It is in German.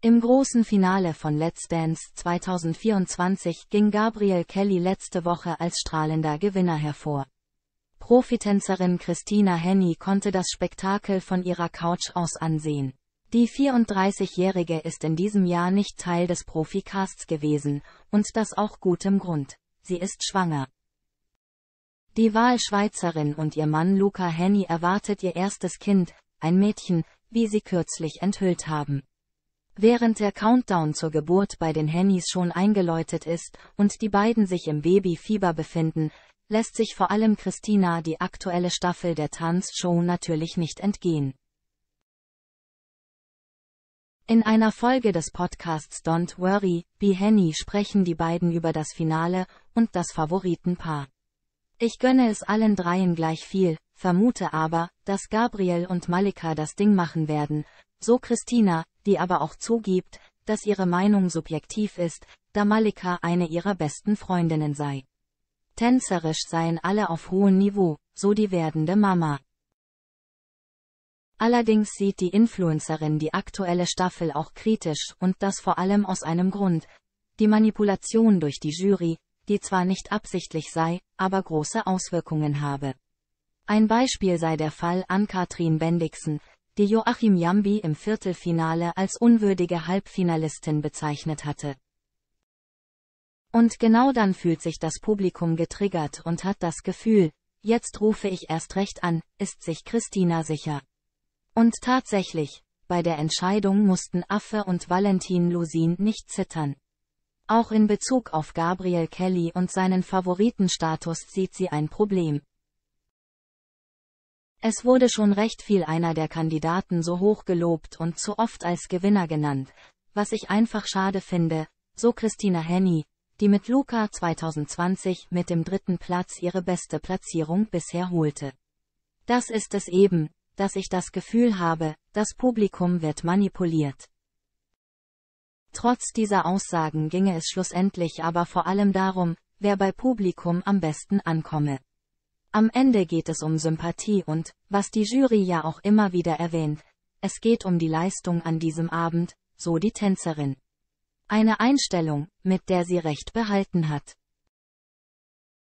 Im großen Finale von Let's Dance 2024 ging Gabriel Kelly letzte Woche als strahlender Gewinner hervor. Profitänzerin Christina Henny konnte das Spektakel von ihrer Couch aus ansehen. Die 34-Jährige ist in diesem Jahr nicht Teil des Profi-Casts gewesen, und das auch gutem Grund. Sie ist schwanger. Die Wahlschweizerin und ihr Mann Luca Henny erwartet ihr erstes Kind, ein Mädchen, wie sie kürzlich enthüllt haben. Während der Countdown zur Geburt bei den Hennys schon eingeläutet ist und die beiden sich im Babyfieber befinden, lässt sich vor allem Christina die aktuelle Staffel der Tanzshow natürlich nicht entgehen. In einer Folge des Podcasts Don't Worry, Be Henny sprechen die beiden über das Finale und das Favoritenpaar. Ich gönne es allen dreien gleich viel, vermute aber, dass Gabriel und Malika das Ding machen werden, so Christina, die aber auch zugibt, dass ihre Meinung subjektiv ist, da Malika eine ihrer besten Freundinnen sei. Tänzerisch seien alle auf hohem Niveau, so die werdende Mama. Allerdings sieht die Influencerin die aktuelle Staffel auch kritisch und das vor allem aus einem Grund, die Manipulation durch die Jury, die zwar nicht absichtlich sei, aber große Auswirkungen habe. Ein Beispiel sei der Fall an Katrin Bendixen, die Joachim Jambi im Viertelfinale als unwürdige Halbfinalistin bezeichnet hatte. Und genau dann fühlt sich das Publikum getriggert und hat das Gefühl, jetzt rufe ich erst recht an, ist sich Christina sicher. Und tatsächlich, bei der Entscheidung mussten Affe und Valentin Lusin nicht zittern. Auch in Bezug auf Gabriel Kelly und seinen Favoritenstatus sieht sie ein Problem. Es wurde schon recht viel einer der Kandidaten so hoch gelobt und zu oft als Gewinner genannt, was ich einfach schade finde, so Christina Henny, die mit Luca 2020 mit dem dritten Platz ihre beste Platzierung bisher holte. Das ist es eben, dass ich das Gefühl habe, das Publikum wird manipuliert. Trotz dieser Aussagen ginge es schlussendlich aber vor allem darum, wer bei Publikum am besten ankomme. Am Ende geht es um Sympathie und, was die Jury ja auch immer wieder erwähnt, es geht um die Leistung an diesem Abend, so die Tänzerin. Eine Einstellung, mit der sie recht behalten hat.